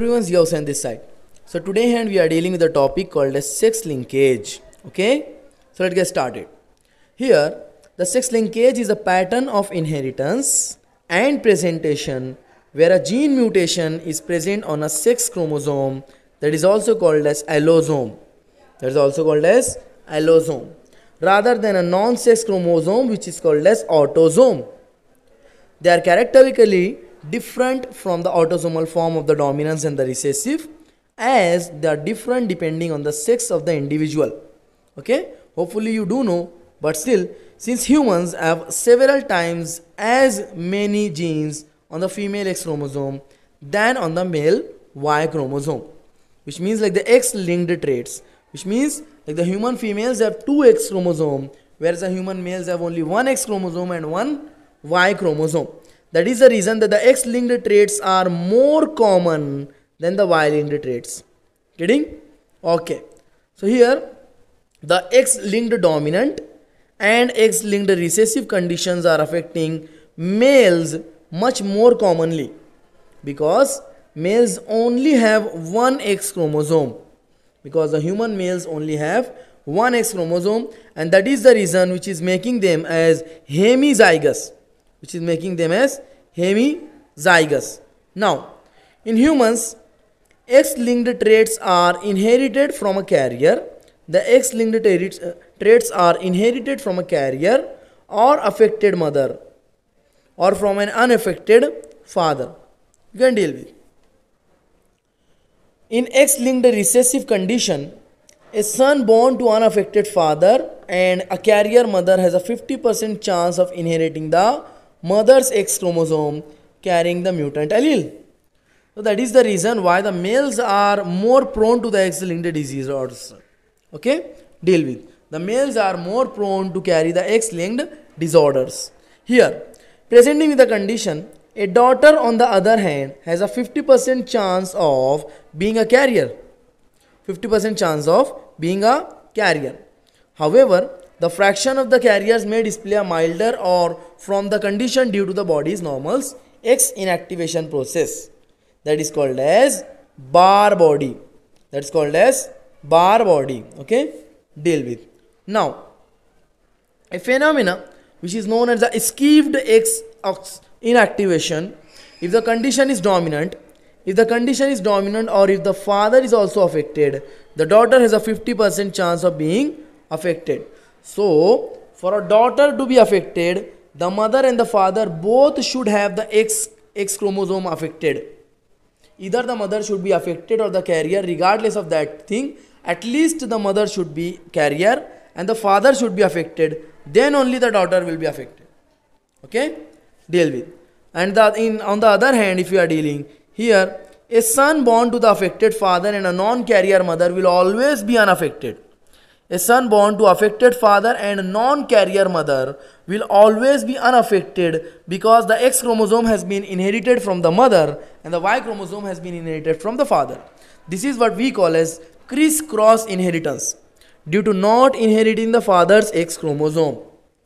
everyone's yours on this side so today hand we are dealing with a topic called as sex linkage okay so let's get started here the sex linkage is a pattern of inheritance and presentation where a gene mutation is present on a sex chromosome that is also called as allosome that is also called as allosome rather than a non-sex chromosome which is called as autosome they are characterically different from the autosomal form of the dominance and the recessive as they are different depending on the sex of the individual okay hopefully you do know but still since humans have several times as many genes on the female X chromosome than on the male Y chromosome which means like the X linked traits which means like the human females have two X chromosome whereas the human males have only one X chromosome and one Y chromosome that is the reason that the X linked traits are more common than the Y linked traits. Getting? Okay. So here the X linked dominant and X linked recessive conditions are affecting males much more commonly because males only have one X chromosome because the human males only have one X chromosome and that is the reason which is making them as hemizygous which is making them as hemizygous. Now, in humans, X-linked traits are inherited from a carrier. The X-linked traits uh, are inherited from a carrier or affected mother or from an unaffected father. You can deal with. In X-linked recessive condition, a son born to unaffected father and a carrier mother has a 50% chance of inheriting the mother's X chromosome carrying the mutant allele. So that is the reason why the males are more prone to the X-linked disease Okay, deal with. The males are more prone to carry the X-linked disorders. Here, presenting with the condition, a daughter on the other hand has a 50% chance of being a carrier. 50% chance of being a carrier. However, the fraction of the carriers may display a milder or from the condition due to the body's normals, X inactivation process. That is called as bar body. That's called as bar body. Okay, deal with. Now, a phenomena which is known as the skewed X inactivation. If the condition is dominant, if the condition is dominant or if the father is also affected, the daughter has a 50% chance of being affected. So, for a daughter to be affected, the mother and the father both should have the X, X chromosome affected. Either the mother should be affected or the carrier, regardless of that thing, at least the mother should be carrier and the father should be affected. Then only the daughter will be affected. Okay? Deal with. And the, in, on the other hand, if you are dealing here, a son born to the affected father and a non carrier mother will always be unaffected. A son born to affected father and non-carrier mother will always be unaffected because the X chromosome has been inherited from the mother and the Y chromosome has been inherited from the father. This is what we call as crisscross inheritance due to not inheriting the father's X chromosome.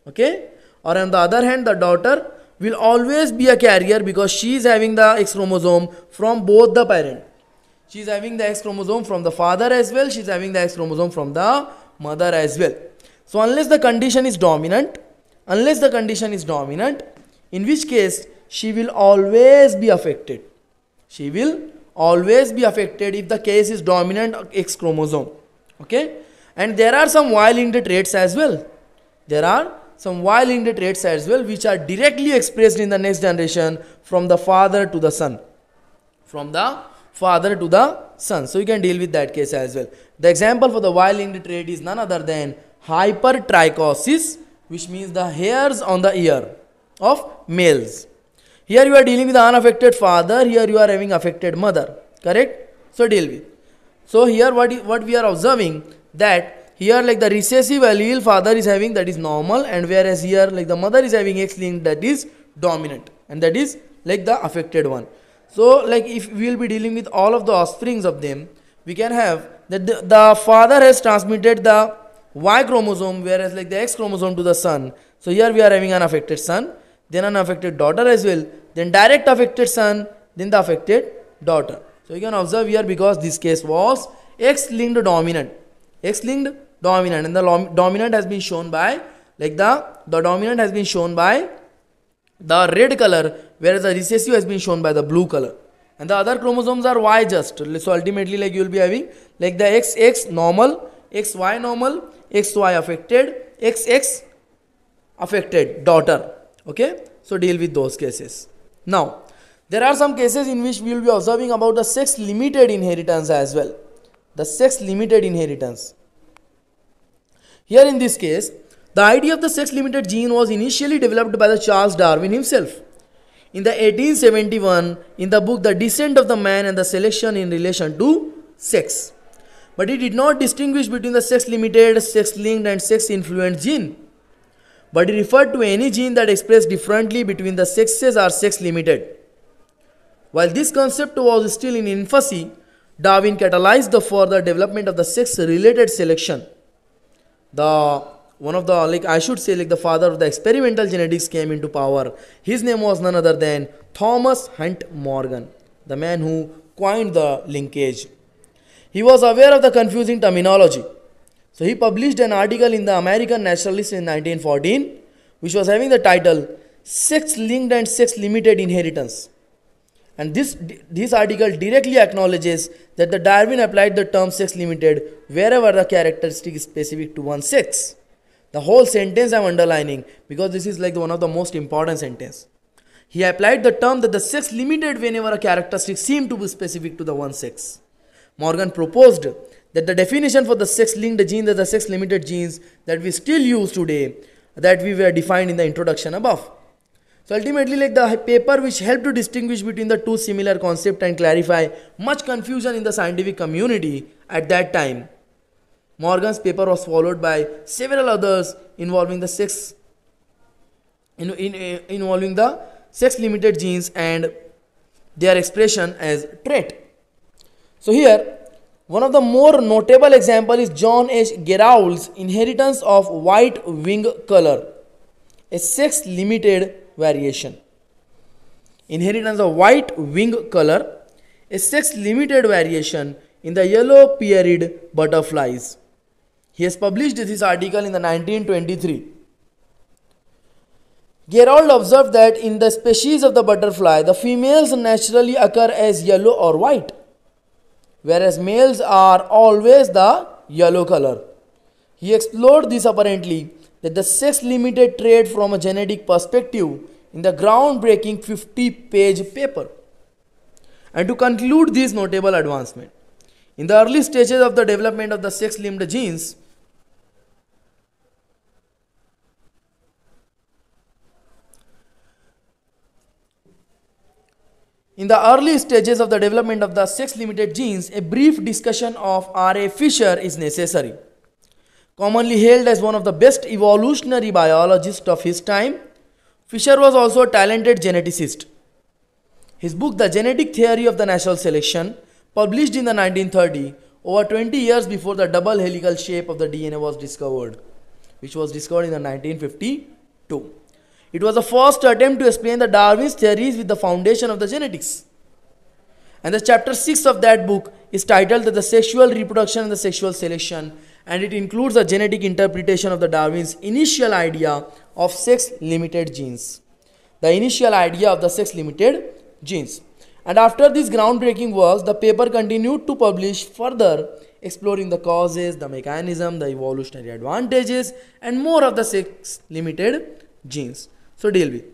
Okay? Or on the other hand, the daughter will always be a carrier because she is having the X chromosome from both the parent. She is having the X chromosome from the father as well. She is having the X chromosome from the mother as well so unless the condition is dominant unless the condition is dominant in which case she will always be affected she will always be affected if the case is dominant x chromosome okay and there are some y traits as well there are some y traits as well which are directly expressed in the next generation from the father to the son from the father to the son so you can deal with that case as well the example for the violin trait is none other than hypertrichosis, which means the hairs on the ear of males. Here you are dealing with the unaffected father, here you are having affected mother. Correct? So deal with. So here what what we are observing that here like the recessive allele father is having that is normal and whereas here like the mother is having X linked that is dominant and that is like the affected one. So like if we will be dealing with all of the offsprings of them, we can have that the, the father has transmitted the Y chromosome, whereas like the X chromosome to the son. So here we are having an affected son, then an affected daughter as well, then direct affected son, then the affected daughter. So you can observe here because this case was X-linked dominant. X-linked dominant and the dominant has been shown by like the, the dominant has been shown by the red color whereas the recessive has been shown by the blue color and the other chromosomes are y just so ultimately like you will be having like the xx normal xy normal xy affected xx affected daughter okay so deal with those cases now there are some cases in which we will be observing about the sex limited inheritance as well the sex limited inheritance here in this case the idea of the sex limited gene was initially developed by the charles darwin himself in the 1871 in the book The Descent of the Man and the Selection in Relation to Sex. But he did not distinguish between the sex limited, sex linked, and sex influenced gene. But he referred to any gene that expressed differently between the sexes or sex limited. While this concept was still in infancy, Darwin catalyzed the further development of the sex related selection. The one of the like i should say like the father of the experimental genetics came into power his name was none other than thomas hunt morgan the man who coined the linkage he was aware of the confusing terminology so he published an article in the american naturalist in 1914 which was having the title sex linked and sex limited inheritance and this this article directly acknowledges that the darwin applied the term sex limited wherever the characteristic is specific to one sex the whole sentence I'm underlining because this is like one of the most important sentence. He applied the term that the sex limited whenever a characteristic seemed to be specific to the one sex. Morgan proposed that the definition for the sex-linked gene that the sex-limited genes that we still use today that we were defined in the introduction above. So ultimately like the paper which helped to distinguish between the two similar concept and clarify much confusion in the scientific community at that time Morgan's paper was followed by several others involving the sex in, in, eh, involving the sex limited genes and their expression as trait. So here one of the more notable example is John H. Gerow's inheritance of white wing color, a sex limited variation. Inheritance of white wing color, a sex limited variation in the yellow pierid butterflies. He has published this article in the 1923. Gerold observed that in the species of the butterfly, the females naturally occur as yellow or white, whereas males are always the yellow color. He explored this apparently that the sex limited trait from a genetic perspective in the groundbreaking 50 page paper. And to conclude this notable advancement, in the early stages of the development of the sex limited genes, In the early stages of the development of the sex-limited genes, a brief discussion of R.A. Fisher is necessary. Commonly hailed as one of the best evolutionary biologists of his time, Fisher was also a talented geneticist. His book The Genetic Theory of the Natural Selection, published in the 1930s, over 20 years before the double helical shape of the DNA was discovered, which was discovered in the 1952. It was the first attempt to explain the Darwin's theories with the foundation of the genetics. And the chapter 6 of that book is titled The Sexual Reproduction and the Sexual Selection and it includes a genetic interpretation of the Darwin's initial idea of sex-limited genes. The initial idea of the sex-limited genes. And after these groundbreaking works, the paper continued to publish further, exploring the causes, the mechanism, the evolutionary advantages and more of the sex-limited genes. So deal with.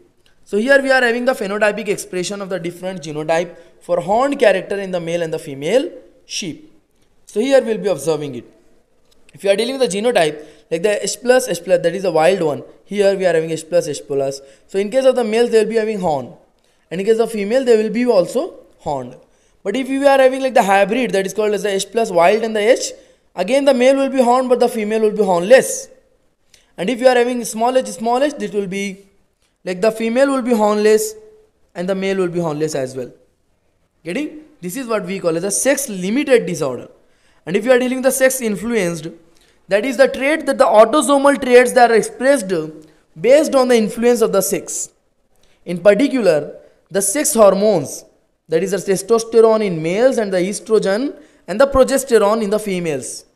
So here we are having the phenotypic expression of the different genotype for horned character in the male and the female sheep. So here we'll be observing it. If you are dealing with the genotype, like the H plus H plus, that is the wild one. Here we are having H plus H plus. So in case of the males, they will be having horn. And in case of female, they will be also horned. But if you are having like the hybrid, that is called as the H plus wild and the H, again the male will be horned, but the female will be hornless. And if you are having small h, small h, this will be like the female will be hornless and the male will be hornless as well getting this is what we call as a sex limited disorder and if you are dealing with the sex influenced that is the trait that the autosomal traits that are expressed based on the influence of the sex in particular the sex hormones that is the testosterone in males and the estrogen and the progesterone in the females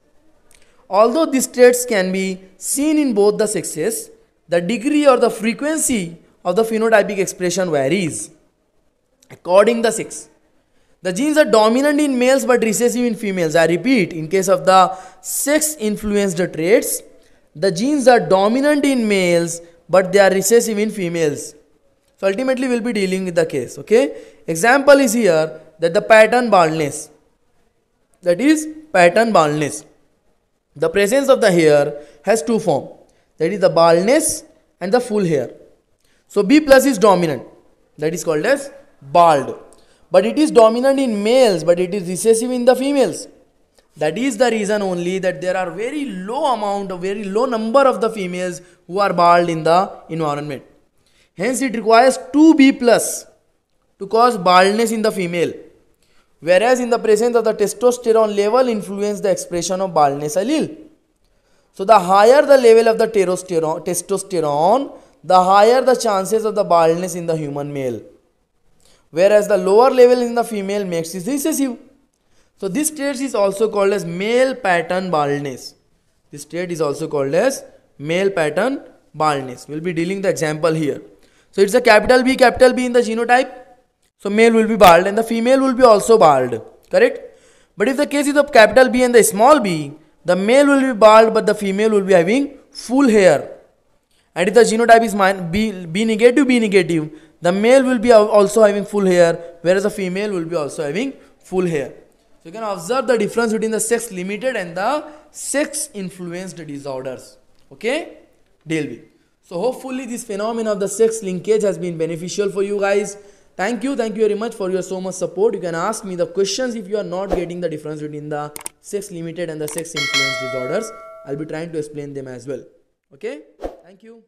although these traits can be seen in both the sexes the degree or the frequency of the phenotypic expression varies. According the 6, the genes are dominant in males but recessive in females. I repeat, in case of the sex influenced traits, the genes are dominant in males but they are recessive in females. So ultimately we'll be dealing with the case. Okay. Example is here that the pattern baldness. That is pattern baldness. The presence of the hair has two forms that is the baldness and the full hair. So B plus is dominant that is called as bald but it is dominant in males but it is recessive in the females. That is the reason only that there are very low amount of very low number of the females who are bald in the environment. Hence it requires 2B plus to cause baldness in the female whereas in the presence of the testosterone level influence the expression of baldness allele. So the higher the level of the testosterone, the higher the chances of the baldness in the human male. Whereas the lower level in the female makes it recessive. So this trait is also called as male pattern baldness. This trait is also called as male pattern baldness. We'll be dealing the example here. So it's a capital B, capital B in the genotype. So male will be bald and the female will be also bald. Correct? But if the case is of capital B and the small b, the male will be bald but the female will be having full hair and if the genotype is B, B negative B negative the male will be also having full hair whereas the female will be also having full hair so you can observe the difference between the sex limited and the sex influenced disorders okay deal with so hopefully this phenomenon of the sex linkage has been beneficial for you guys thank you thank you very much for your so much support you can ask me the questions if you are not getting the difference between the sex limited and the sex influence disorders i'll be trying to explain them as well okay thank you